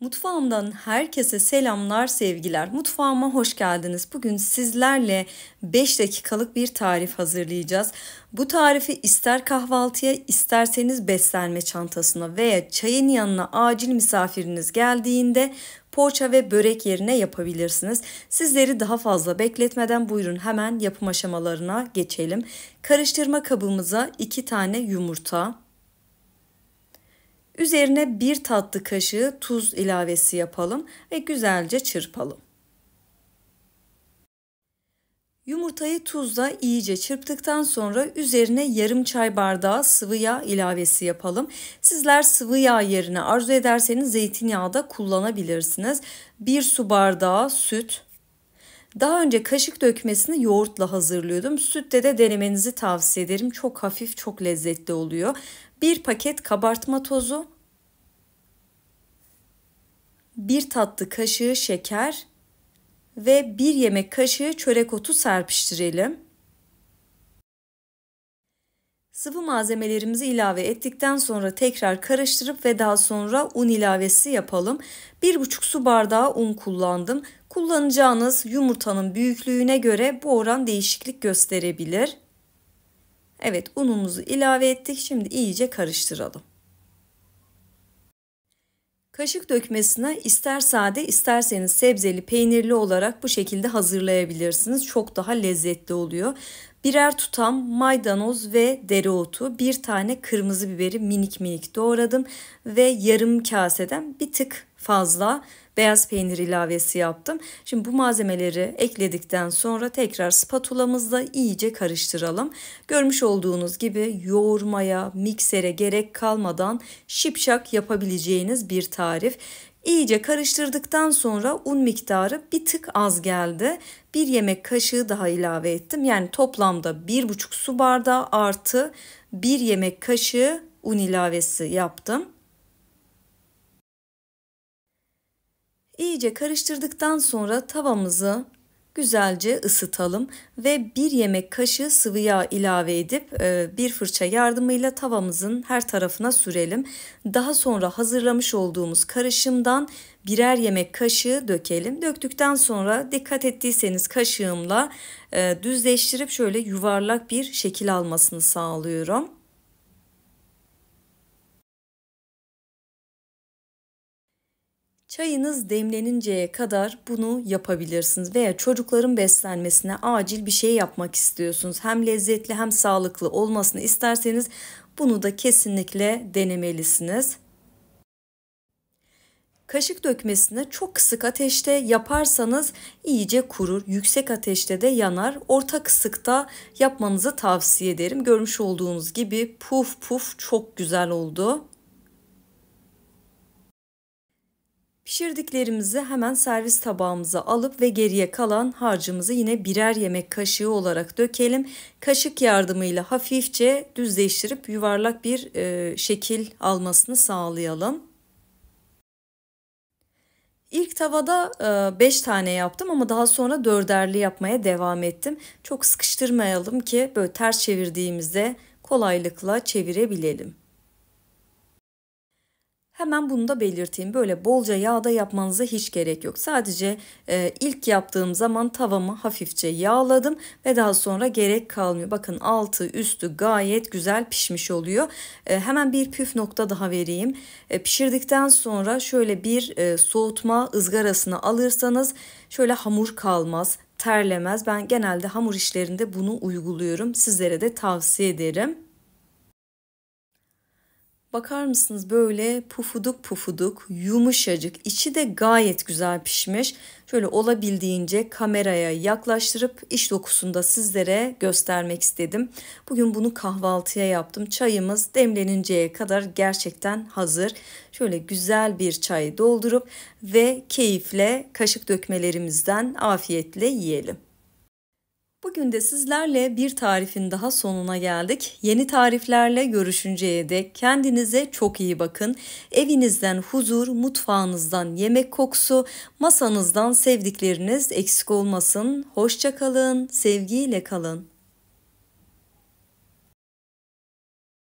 Mutfağımdan herkese selamlar, sevgiler. Mutfağıma hoş geldiniz. Bugün sizlerle 5 dakikalık bir tarif hazırlayacağız. Bu tarifi ister kahvaltıya, isterseniz beslenme çantasına veya çayın yanına acil misafiriniz geldiğinde poğaça ve börek yerine yapabilirsiniz. Sizleri daha fazla bekletmeden buyurun hemen yapım aşamalarına geçelim. Karıştırma kabımıza 2 tane yumurta, Üzerine bir tatlı kaşığı tuz ilavesi yapalım ve güzelce çırpalım. Yumurtayı tuzla iyice çırptıktan sonra üzerine yarım çay bardağı sıvı yağ ilavesi yapalım. Sizler sıvı yağ yerine arzu ederseniz zeytinyağı da kullanabilirsiniz. 1 su bardağı süt, daha önce kaşık dökmesini yoğurtla hazırlıyordum. Sütte de denemenizi tavsiye ederim. Çok hafif, çok lezzetli oluyor. Bir paket kabartma tozu, bir tatlı kaşığı şeker ve bir yemek kaşığı çörek otu serpiştirelim. Sıvı malzemelerimizi ilave ettikten sonra tekrar karıştırıp ve daha sonra un ilavesi yapalım. 1,5 su bardağı un kullandım. Kullanacağınız yumurtanın büyüklüğüne göre bu oran değişiklik gösterebilir. Evet unumuzu ilave ettik. Şimdi iyice karıştıralım. Kaşık dökmesine ister sade isterseniz sebzeli peynirli olarak bu şekilde hazırlayabilirsiniz. Çok daha lezzetli oluyor. Birer tutam maydanoz ve dereotu, bir tane kırmızı biberi minik minik doğradım ve yarım kaseden bir tık fazla beyaz peynir ilavesi yaptım. Şimdi bu malzemeleri ekledikten sonra tekrar spatulamızla iyice karıştıralım. Görmüş olduğunuz gibi yoğurmaya, miksere gerek kalmadan şipşak yapabileceğiniz bir tarif. İyice karıştırdıktan sonra un miktarı bir tık az geldi. Bir yemek kaşığı daha ilave ettim. Yani toplamda 1,5 su bardağı artı 1 yemek kaşığı un ilavesi yaptım. İyice karıştırdıktan sonra tavamızı güzelce ısıtalım ve bir yemek kaşığı sıvı yağ ilave edip e, bir fırça yardımıyla tavamızın her tarafına sürelim. Daha sonra hazırlamış olduğumuz karışımdan birer yemek kaşığı dökelim. Döktükten sonra dikkat ettiyseniz kaşığımla e, düzleştirip şöyle yuvarlak bir şekil almasını sağlıyorum. Çayınız demleninceye kadar bunu yapabilirsiniz veya çocukların beslenmesine acil bir şey yapmak istiyorsunuz. Hem lezzetli hem sağlıklı olmasını isterseniz bunu da kesinlikle denemelisiniz. Kaşık dökmesini çok kısık ateşte yaparsanız iyice kurur. Yüksek ateşte de yanar. Orta kısıkta yapmanızı tavsiye ederim. Görmüş olduğunuz gibi puf puf çok güzel oldu. Pişirdiklerimizi hemen servis tabağımıza alıp ve geriye kalan harcımızı yine birer yemek kaşığı olarak dökelim. Kaşık yardımıyla hafifçe düzleştirip yuvarlak bir e, şekil almasını sağlayalım. İlk tavada 5 e, tane yaptım ama daha sonra dörderli yapmaya devam ettim. Çok sıkıştırmayalım ki böyle ters çevirdiğimizde kolaylıkla çevirebilelim. Hemen bunu da belirteyim. Böyle bolca yağda yapmanıza hiç gerek yok. Sadece e, ilk yaptığım zaman tavamı hafifçe yağladım ve daha sonra gerek kalmıyor. Bakın altı üstü gayet güzel pişmiş oluyor. E, hemen bir püf nokta daha vereyim. E, pişirdikten sonra şöyle bir e, soğutma ızgarasına alırsanız şöyle hamur kalmaz terlemez. Ben genelde hamur işlerinde bunu uyguluyorum. Sizlere de tavsiye ederim. Bakar mısınız böyle pufuduk pufuduk, yumuşacık, içi de gayet güzel pişmiş. Şöyle olabildiğince kameraya yaklaştırıp iş dokusunda sizlere göstermek istedim. Bugün bunu kahvaltıya yaptım. Çayımız demleninceye kadar gerçekten hazır. Şöyle güzel bir çayı doldurup ve keyifle kaşık dökmelerimizden afiyetle yiyelim. Bugün de sizlerle bir tarifin daha sonuna geldik. Yeni tariflerle görüşünceye dek kendinize çok iyi bakın. Evinizden huzur, mutfağınızdan yemek kokusu, masanızdan sevdikleriniz eksik olmasın. Hoşçakalın, sevgiyle kalın.